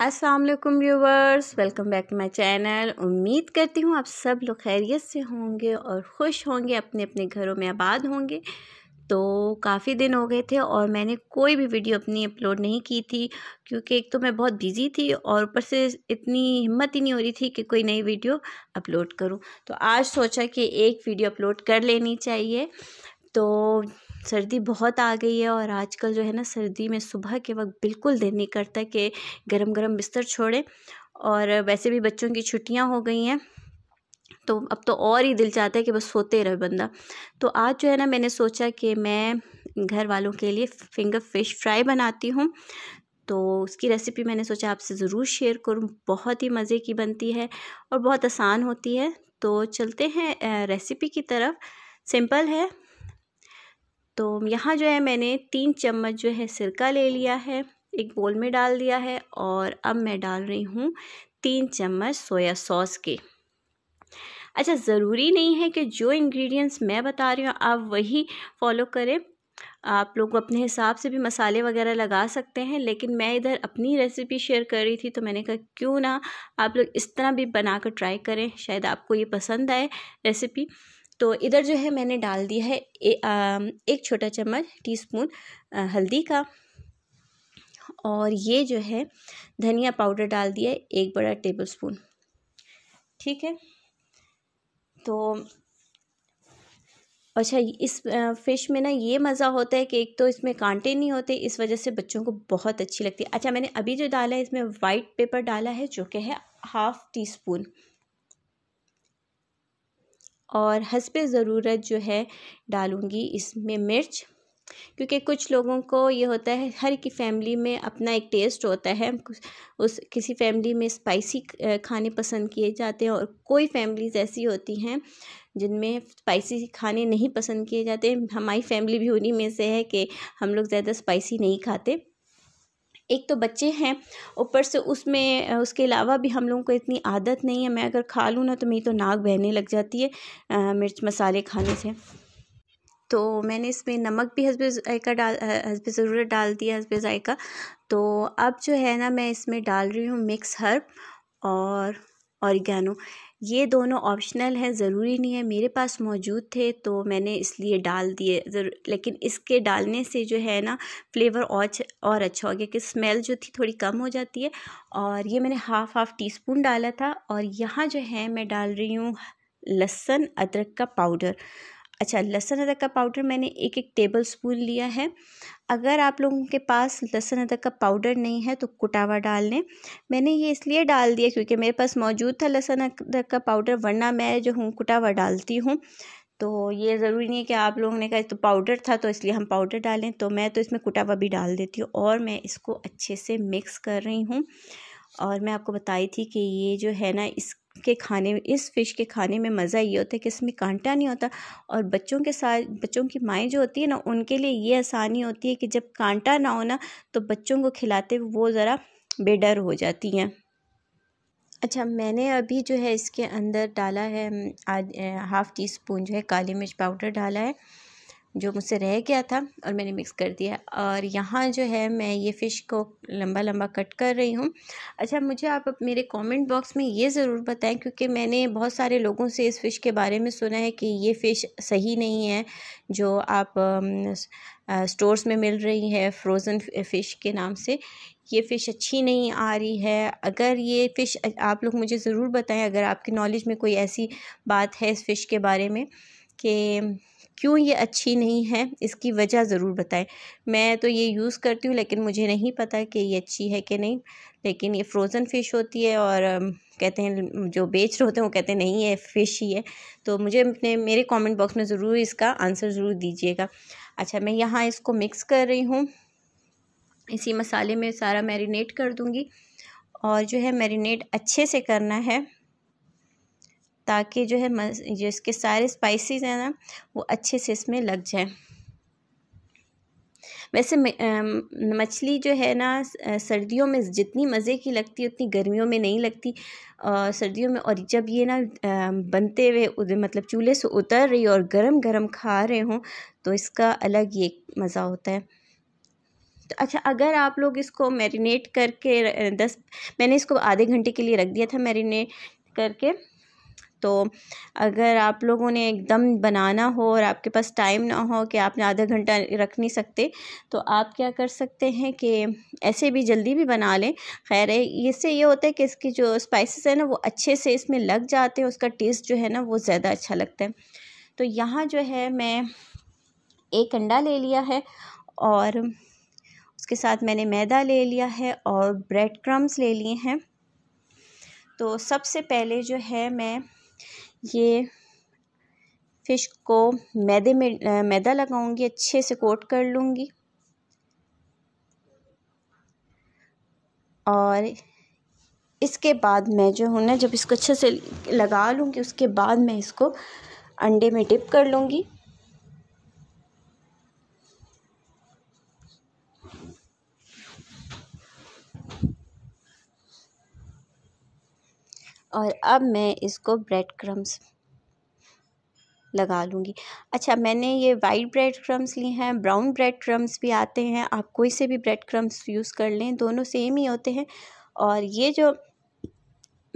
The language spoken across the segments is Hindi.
अस्सलाम वालेकुम viewers welcome back to my channel उम्मीद करती हूँ आप सब लोग खैरियत से होंगे और खुश होंगे अपने अपने घरों में आबाद होंगे तो काफ़ी दिन हो गए थे और मैंने कोई भी वीडियो अपनी अपलोड नहीं की थी क्योंकि एक तो मैं बहुत बिज़ी थी और ऊपर से इतनी हिम्मत ही नहीं हो रही थी कि कोई नई वीडियो अपलोड करूं तो आज सोचा कि एक वीडियो अपलोड कर लेनी चाहिए तो सर्दी बहुत आ गई है और आजकल जो है ना सर्दी में सुबह के वक्त बिल्कुल दिल नहीं करता कि गरम गरम बिस्तर छोड़ें और वैसे भी बच्चों की छुट्टियां हो गई हैं तो अब तो और ही दिल चाहता है कि बस सोते रहे बंदा तो आज जो है ना मैंने सोचा कि मैं घर वालों के लिए फिंगर फिश फ्राई बनाती हूँ तो उसकी रेसिपी मैंने सोचा आपसे ज़रूर शेयर करूँ बहुत ही मज़े की बनती है और बहुत आसान होती है तो चलते हैं रेसिपी की तरफ सिंपल है तो यहाँ जो है मैंने तीन चम्मच जो है सिरका ले लिया है एक बोल में डाल दिया है और अब मैं डाल रही हूँ तीन चम्मच सोया सॉस के अच्छा ज़रूरी नहीं है कि जो इंग्रेडिएंट्स मैं बता रही हूँ आप वही फॉलो करें आप लोग अपने हिसाब से भी मसाले वगैरह लगा सकते हैं लेकिन मैं इधर अपनी रेसिपी शेयर कर रही थी तो मैंने कहा क्यों ना आप लोग इस तरह भी बना कर ट्राई करें शायद आपको ये पसंद आए रेसिपी तो इधर जो है मैंने डाल दिया है ए, आ, एक छोटा चम्मच टीस्पून हल्दी का और ये जो है धनिया पाउडर डाल दिया है एक बड़ा टेबल स्पून ठीक है तो अच्छा इस फ़िश में ना ये मज़ा होता है कि एक तो इसमें कांटे नहीं होते इस वजह से बच्चों को बहुत अच्छी लगती है अच्छा मैंने अभी जो डाला है इसमें वाइट पेपर डाला है जो कि है हाफ़ टी स्पून और हसब ज़रूरत जो है डालूँगी इसमें मिर्च क्योंकि कुछ लोगों को ये होता है हर की फैमिली में अपना एक टेस्ट होता है उस किसी फैमिली में स्पाइसी खाने पसंद किए जाते हैं और कोई फैमिलीज़ ऐसी होती हैं जिनमें स्पाइसी खाने नहीं पसंद किए जाते हमारी फैमिली भी उन्हीं में से है कि हम लोग ज़्यादा स्पाइसी नहीं खाते एक तो बच्चे हैं ऊपर से उसमें उसके अलावा भी हम लोगों को इतनी आदत नहीं है मैं अगर खा लूँ ना तो मेरी तो नाक बहने लग जाती है आ, मिर्च मसाले खाने से तो मैंने इसमें नमक भी हसब ऐका डाल हसब ज़रूरत डाल दिया हसब ऐका तो अब जो है ना मैं इसमें डाल रही हूँ मिक्स हर्ब और औरगैनो ये दोनों ऑप्शनल हैं ज़रूरी नहीं है मेरे पास मौजूद थे तो मैंने इसलिए डाल दिए लेकिन इसके डालने से जो है ना फ्लेवर और और अच्छा हो गया कि स्मेल जो थी थोड़ी कम हो जाती है और ये मैंने हाफ़ हाफ़ टी स्पून डाला था और यहाँ जो है मैं डाल रही हूँ लहसुन अदरक का पाउडर अच्छा लहसुन अदरक का पाउडर मैंने एक एक टेबल स्पून लिया है अगर आप लोगों के पास लहसुन अदरक का पाउडर नहीं है तो कुटावा डाल लें मैंने ये इसलिए डाल दिया क्योंकि मेरे पास मौजूद था लहसुन अदरक का पाउडर वरना मैं जो हूँ कुटावा डालती हूँ तो ये ज़रूरी नहीं है कि आप लोगों ने कहा तो पाउडर था तो इसलिए हम पाउडर डालें तो मैं तो इसमें कुटावा भी डाल देती हूँ और मैं इसको अच्छे से मिक्स कर रही हूँ और मैं आपको बताई थी कि ये जो है ना इस के खाने इस फ़िश के खाने में मज़ा ये होता है कि इसमें कांटा नहीं होता और बच्चों के साथ बच्चों की माएँ जो होती है ना उनके लिए ये आसानी होती है कि जब कांटा ना हो ना तो बच्चों को खिलाते हुए वो ज़रा बेडर हो जाती हैं अच्छा मैंने अभी जो है इसके अंदर डाला है हाफ़ टी स्पून जो है काली मिर्च पाउडर डाला है जो मुझसे रह गया था और मैंने मिक्स कर दिया और यहाँ जो है मैं ये फ़िश को लंबा लंबा कट कर रही हूँ अच्छा मुझे आप मेरे कमेंट बॉक्स में ये ज़रूर बताएं क्योंकि मैंने बहुत सारे लोगों से इस फ़िश के बारे में सुना है कि ये फ़िश सही नहीं है जो आप स्टोर्स में मिल रही है फ्रोज़न फ़िश के नाम से ये फ़िश अच्छी नहीं आ रही है अगर ये फ़िश आप लोग मुझे ज़रूर बताएँ अगर आपकी नॉलेज में कोई ऐसी बात है इस फ़िश के बारे में कि क्यों ये अच्छी नहीं है इसकी वजह ज़रूर बताएं मैं तो ये यूज़ करती हूँ लेकिन मुझे नहीं पता कि ये अच्छी है कि नहीं लेकिन ये फ्रोज़न फ़िश होती है और कहते हैं जो बेच रहे होते हैं वो कहते हैं नहीं ये फ़िश ही है तो मुझे अपने मेरे कमेंट बॉक्स में ज़रूर इसका आंसर ज़रूर दीजिएगा अच्छा मैं यहाँ इसको मिक्स कर रही हूँ इसी मसाले में सारा मैरिनेट कर दूँगी और जो है मैरिनेट अच्छे से करना है ताकि जो है जो इसके सारे स्पाइसेस हैं ना वो अच्छे से इसमें लग जाए वैसे मछली जो है ना सर्दियों में जितनी मज़े की लगती है उतनी गर्मियों में नहीं लगती और सर्दियों में और जब ये ना बनते हुए मतलब चूल्हे से उतर रही और गरम गरम खा रहे हों तो इसका अलग ही एक मज़ा होता है तो अच्छा अगर आप लोग इसको मैरिनेट करके दस मैंने इसको आधे घंटे के लिए रख दिया था मैरिनेट करके तो अगर आप लोगों ने एकदम बनाना हो और आपके पास टाइम ना हो कि आपने आधा घंटा रख नहीं सकते तो आप क्या कर सकते हैं कि ऐसे भी जल्दी भी बना लें खैर इससे ये होता है कि इसकी जो स्पाइसेस है ना वो अच्छे से इसमें लग जाते हैं उसका टेस्ट जो है ना वो ज़्यादा अच्छा लगता है तो यहाँ जो है मैं एक अंडा ले लिया है और उसके साथ मैंने मैदा ले लिया है और ब्रेड क्रम्स ले लिए हैं तो सबसे पहले जो है मैं ये फ़िश को मैदे में मैदा लगाऊंगी अच्छे से कोट कर लूँगी और इसके बाद मैं जो हूँ ना जब इसको अच्छे से लगा लूँगी उसके बाद मैं इसको अंडे में डिप कर लूँगी और अब मैं इसको ब्रेड क्रम्स लगा लूँगी अच्छा मैंने ये वाइट ब्रेड क्रम्स लिए हैं ब्राउन ब्रेड क्रम्स भी आते हैं आप कोई से भी ब्रेड क्रम्स यूज़ कर लें दोनों सेम ही होते हैं और ये जो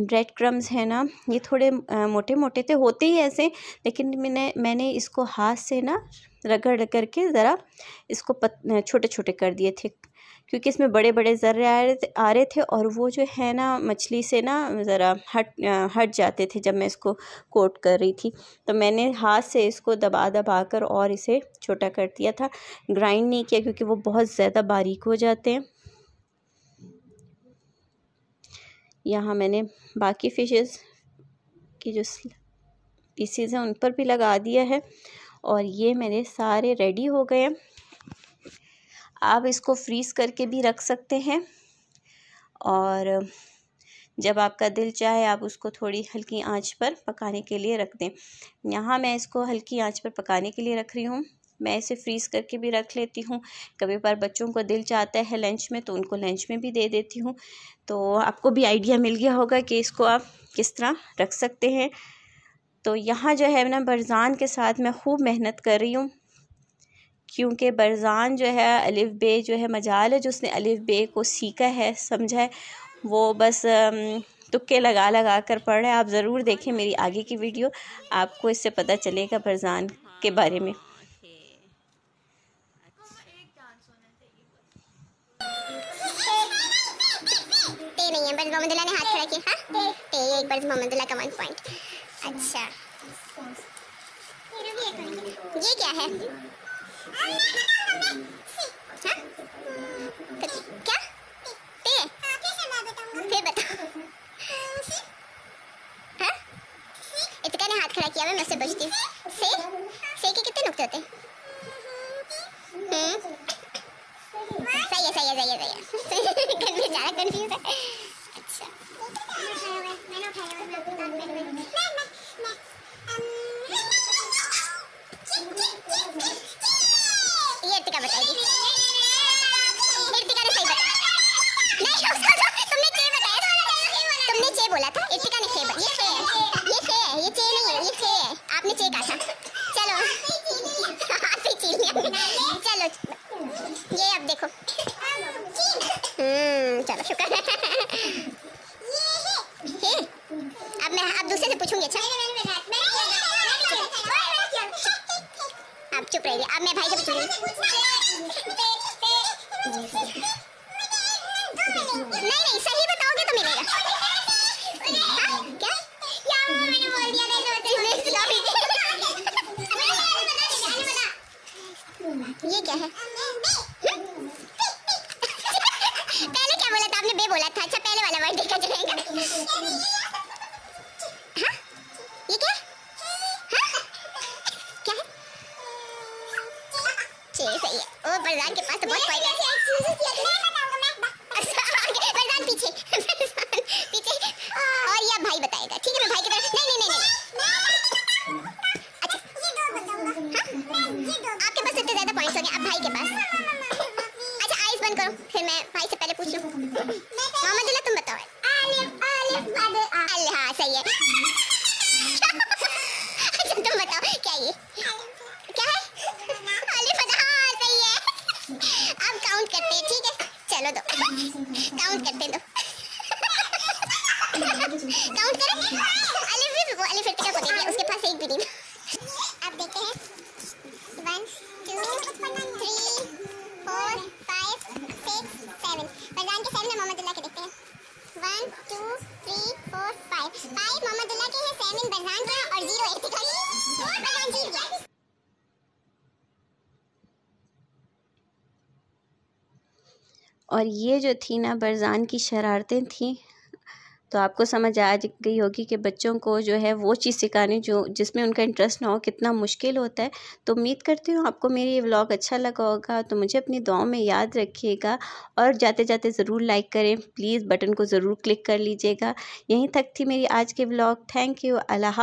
ब्रेड क्रम्स है ना ये थोड़े मोटे मोटे तो थे होते ही ऐसे लेकिन मैंने मैंने इसको हाथ से ना रगड़ के ज़रा इसको पत छोटे छोटे कर दिए थे क्योंकि इसमें बड़े बड़े ज़र्रे आ रहे थे आ रहे थे और वो जो है ना मछली से ना ज़रा हट हट जाते थे जब मैं इसको कोट कर रही थी तो मैंने हाथ से इसको दबा दबा कर और इसे छोटा कर दिया था ग्राइंड नहीं किया क्योंकि वो बहुत ज़्यादा बारीक हो जाते हैं यहाँ मैंने बाकी फिशेस की जो पीसीज हैं उन पर भी लगा दिया है और ये मेरे सारे रेडी हो गए हैं आप इसको फ्रीज़ करके भी रख सकते हैं और जब आपका दिल चाहे आप उसको थोड़ी हल्की आंच पर पकाने के लिए रख दें यहाँ मैं इसको हल्की आंच पर पकाने के लिए रख रही हूँ मैं इसे फ्रीज़ करके भी रख लेती हूँ कभी बार बच्चों को दिल चाहता है लंच में तो उनको लंच में भी दे देती हूँ तो आपको भी आइडिया मिल गया होगा कि इसको आप किस तरह रख सकते हैं तो यहाँ जो है ना बरजान के साथ मैं खूब मेहनत कर रही हूँ क्योंकि बरज़ान जो है अलिफ़ बे जो है मजाल है जो उसने अलिफ़ बे को सीखा है समझा है वो बस तुक्के लगा लगा कर पढ़ रहे आप ज़रूर देखें मेरी आगे की वीडियो आपको इससे पता चलेगा बरज़ान के बारे में नहीं है ने हाथ खड़ा किया हाँ ते एक का वन पॉइंट अच्छा ये क्या है क्या पे फिर बताओ हाँ इतका ने हाथ खड़ा किया मैं मुझसे बचती से से के कितने नुकते होते सही है सही है सही है सही है कन्फ्यूज ज़्यादा कन्फ्यूज है अच्छा मैं आप दूसरे से पूछूंगी अच्छा आप चुप रहिए अब मैं भाई से पूछूंगी नहीं नहीं सही बताओगे तो मिलेगा क्या ये क्या है पहले क्या बोला था आपने बे बोला था अच्छा पहले वाला वर्ड देखा जाएगा और ये जो थी ना बरज़ान की शरारतें थी तो आपको समझ आ गई होगी कि बच्चों को जो है वो चीज़ सिखाने जो जिसमें उनका इंटरेस्ट ना हो कितना मुश्किल होता है तो उम्मीद करती हूँ आपको मेरी ये व्लॉग अच्छा लगा होगा तो मुझे अपनी दुआओं में याद रखिएगा और जाते जाते ज़रूर लाइक करें प्लीज़ बटन को ज़रूर क्लिक कर लीजिएगा यहीं तक थी मेरी आज की व्लॉग थैंक यू अल्लाह